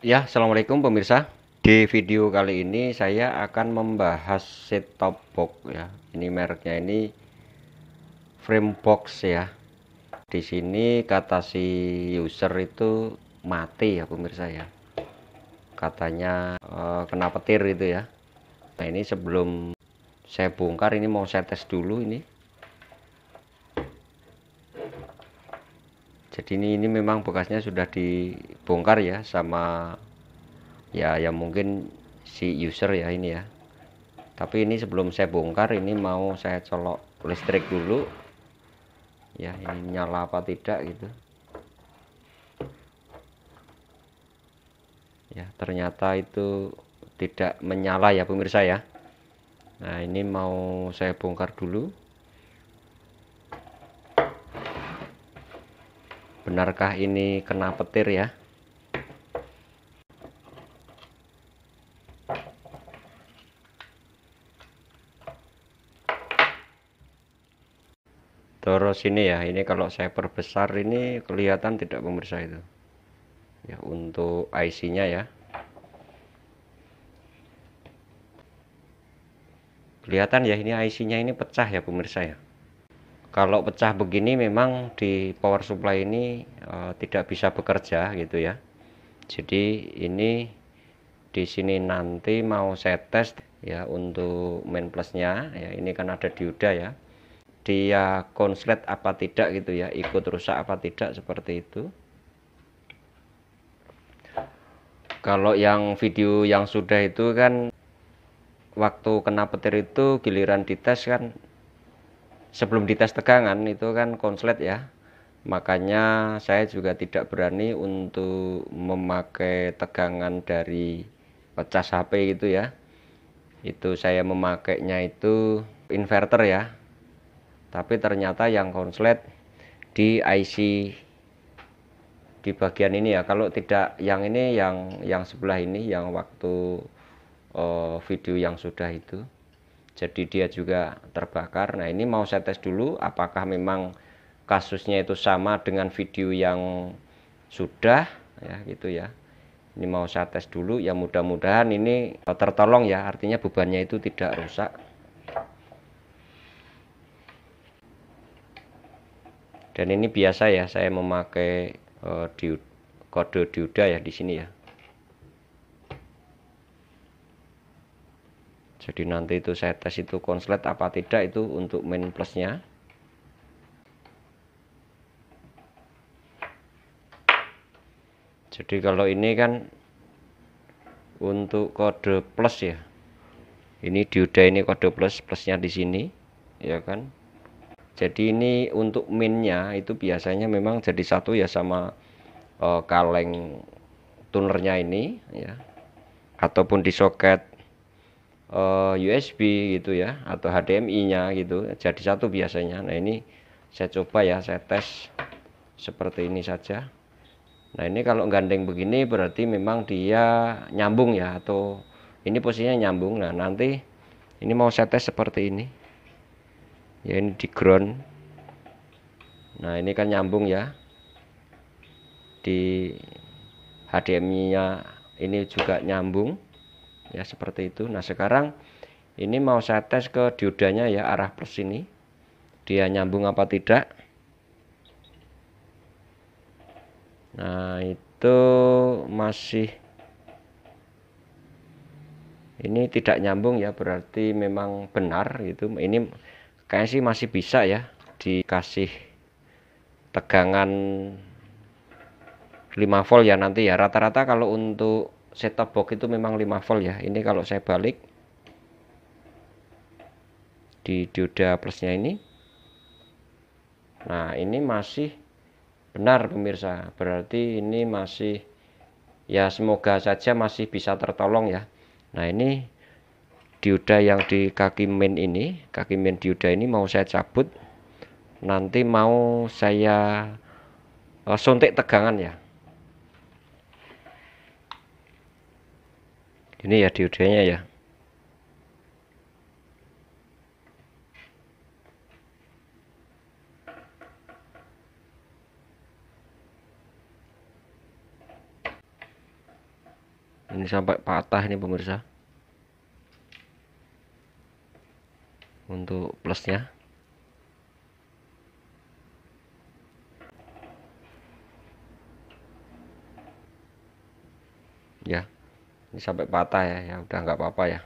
Ya, Assalamualaikum pemirsa. Di video kali ini saya akan membahas set top box ya. Ini mereknya ini frame box ya. Di sini kata si user itu mati ya pemirsa ya. Katanya eh, kena petir itu ya. Nah, ini sebelum saya bongkar ini mau saya tes dulu ini. jadi ini ini memang bekasnya sudah dibongkar ya sama ya yang mungkin si user ya ini ya tapi ini sebelum saya bongkar ini mau saya colok listrik dulu ya ini nyala apa tidak gitu ya ternyata itu tidak menyala ya pemirsa ya nah ini mau saya bongkar dulu benarkah ini kena petir ya terus ini ya ini kalau saya perbesar ini kelihatan tidak pemirsa itu ya untuk IC nya ya kelihatan ya ini IC nya ini pecah ya pemirsa ya kalau pecah begini memang di power supply ini e, tidak bisa bekerja gitu ya jadi ini di sini nanti mau saya tes ya untuk main plusnya ya ini kan ada dioda ya dia konslet apa tidak gitu ya ikut rusak apa tidak seperti itu kalau yang video yang sudah itu kan waktu kena petir itu giliran dites kan sebelum dites tegangan itu kan konslet ya makanya saya juga tidak berani untuk memakai tegangan dari pecah HP itu ya itu saya memakainya itu inverter ya tapi ternyata yang konslet di IC di bagian ini ya kalau tidak yang ini yang yang sebelah ini yang waktu uh, video yang sudah itu jadi dia juga terbakar nah ini mau saya tes dulu apakah memang kasusnya itu sama dengan video yang sudah ya gitu ya ini mau saya tes dulu ya mudah-mudahan ini eh, tertolong ya artinya bebannya itu tidak rusak dan ini biasa ya saya memakai uh, eh, diod, kode dioda ya di sini ya jadi nanti itu saya tes itu konslet apa tidak itu untuk main plusnya jadi kalau ini kan untuk kode plus ya ini dioda ini kode plus plusnya di sini ya kan jadi ini untuk minnya itu biasanya memang jadi satu ya sama uh, kaleng tunernya ini ya ataupun di soket Eh, USB gitu ya atau HDMI-nya gitu jadi satu biasanya nah ini saya coba ya saya tes seperti ini saja nah ini kalau gandeng begini berarti memang dia nyambung ya atau ini posisinya nyambung nah nanti ini mau saya tes seperti ini ya ini di ground nah ini kan nyambung ya di HDMI nya ini juga nyambung ya seperti itu nah sekarang ini mau saya tes ke diodanya ya arah plus ini dia nyambung apa tidak nah itu masih ini tidak nyambung ya berarti memang benar gitu ini kayaknya sih masih bisa ya dikasih tegangan 5 volt ya nanti ya rata-rata kalau untuk setup box itu memang 5 volt ya ini kalau saya balik di dioda plusnya ini nah ini masih benar pemirsa berarti ini masih ya semoga saja masih bisa tertolong ya nah ini dioda yang di kaki main ini kaki main dioda ini mau saya cabut nanti mau saya eh, suntik tegangan ya ini ya diodenya ya ini sampai patah ini pemirsa untuk plusnya ini sampai patah ya ya udah nggak apa-apa ya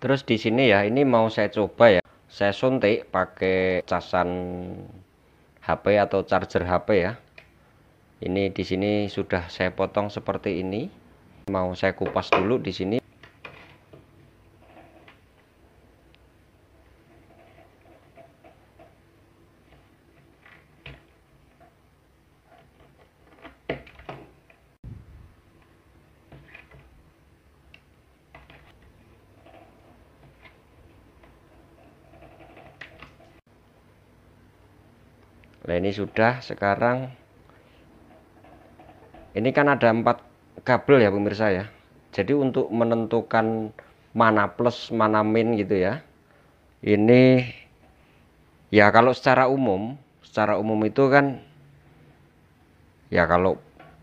terus di sini ya ini mau saya coba ya saya suntik pakai casan HP atau charger HP ya ini di sini sudah saya potong seperti ini mau saya kupas dulu di sini nah ini sudah sekarang ini kan ada empat kabel ya pemirsa ya jadi untuk menentukan mana plus mana min gitu ya ini ya kalau secara umum secara umum itu kan ya kalau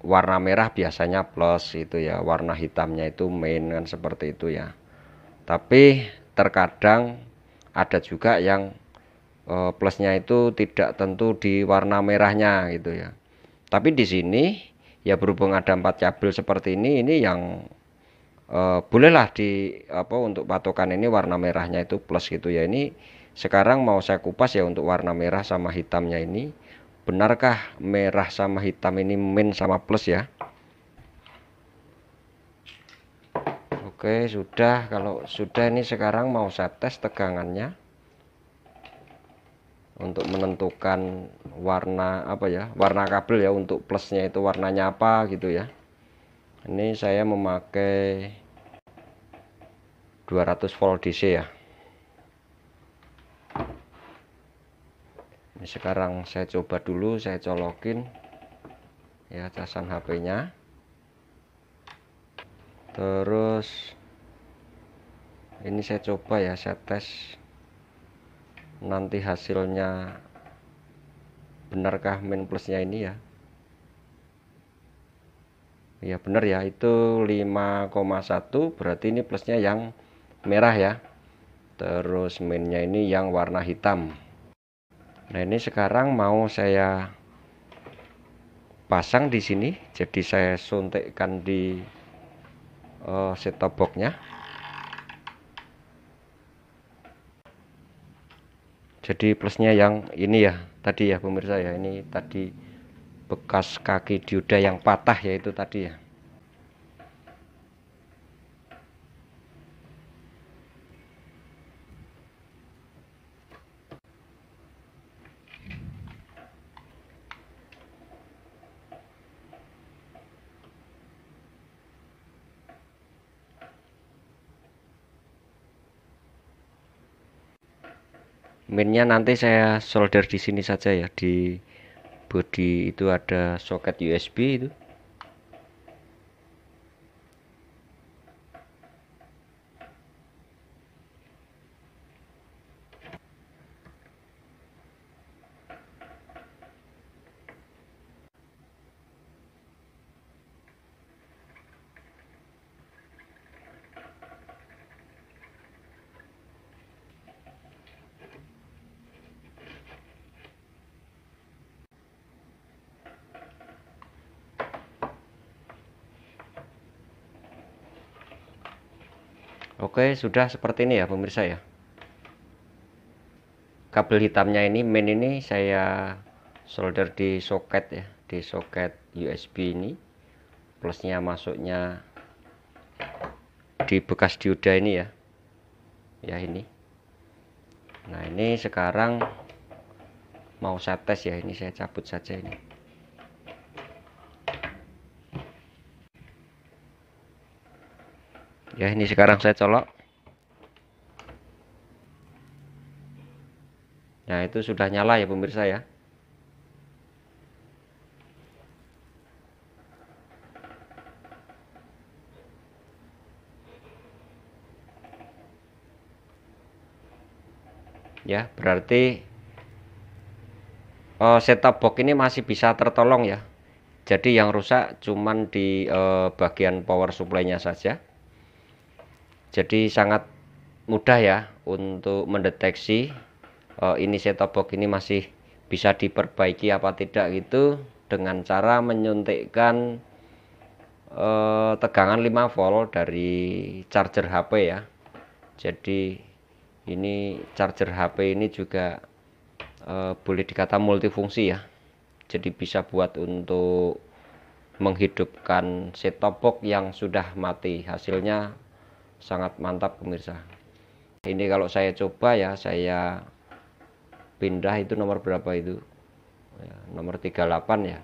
warna merah biasanya plus itu ya warna hitamnya itu main kan seperti itu ya tapi terkadang ada juga yang Eh, plusnya itu tidak tentu di warna merahnya gitu ya tapi di sini ya berhubung ada empat cabel seperti ini ini yang uh, bolehlah di apa untuk patokan ini warna merahnya itu plus gitu ya ini sekarang mau saya kupas ya untuk warna merah sama hitamnya ini benarkah merah sama hitam ini min sama plus ya Oke, sudah. Kalau sudah ini sekarang mau saya tes tegangannya untuk menentukan warna apa ya warna kabel ya untuk plusnya itu warnanya apa gitu ya ini saya memakai 200 volt DC ya ini sekarang saya coba dulu saya colokin ya casan HP nya terus ini saya coba ya saya tes nanti hasilnya benarkah min plusnya ini ya ya benar ya itu 5,1 berarti ini plusnya yang merah ya terus minnya ini yang warna hitam nah ini sekarang mau saya pasang di sini jadi saya suntikkan di uh, set top boxnya jadi plusnya yang ini ya tadi ya pemirsa ya ini tadi bekas kaki dioda yang patah yaitu tadi ya minnya nanti saya solder di sini saja ya di body itu ada soket USB itu Oke, sudah seperti ini ya pemirsa ya. Kabel hitamnya ini main ini saya solder di soket ya, di soket USB ini. Plusnya masuknya di bekas dioda ini ya. Ya ini. Nah, ini sekarang mau saya tes ya, ini saya cabut saja ini. ya ini sekarang saya colok nah itu sudah nyala ya pemirsa ya ya berarti uh, eh, setup box ini masih bisa tertolong ya jadi yang rusak cuman di uh, bagian power supply-nya saja jadi sangat mudah ya untuk mendeteksi uh, ini setup box ini masih bisa diperbaiki apa tidak gitu dengan cara menyuntikkan uh, tegangan 5 volt dari charger HP ya jadi ini charger HP ini juga eh, boleh dikata multifungsi ya jadi bisa buat untuk menghidupkan set top box yang sudah mati hasilnya sangat mantap pemirsa ini kalau saya coba ya saya pindah itu nomor berapa itu ya, nomor 38 ya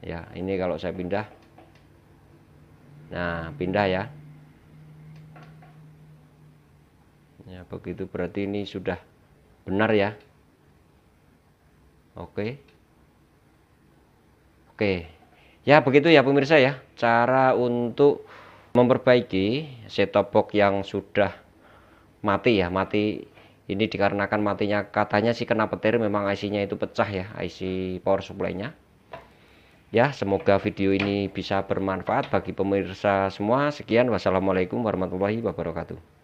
ya ini kalau saya pindah nah pindah ya ya begitu berarti ini sudah benar ya oke oke ya begitu ya pemirsa ya cara untuk memperbaiki set-top box yang sudah mati ya mati ini dikarenakan matinya katanya sih kena petir memang IC-nya itu pecah ya IC power supply-nya ya semoga video ini bisa bermanfaat bagi pemirsa semua sekian wassalamualaikum warahmatullahi wabarakatuh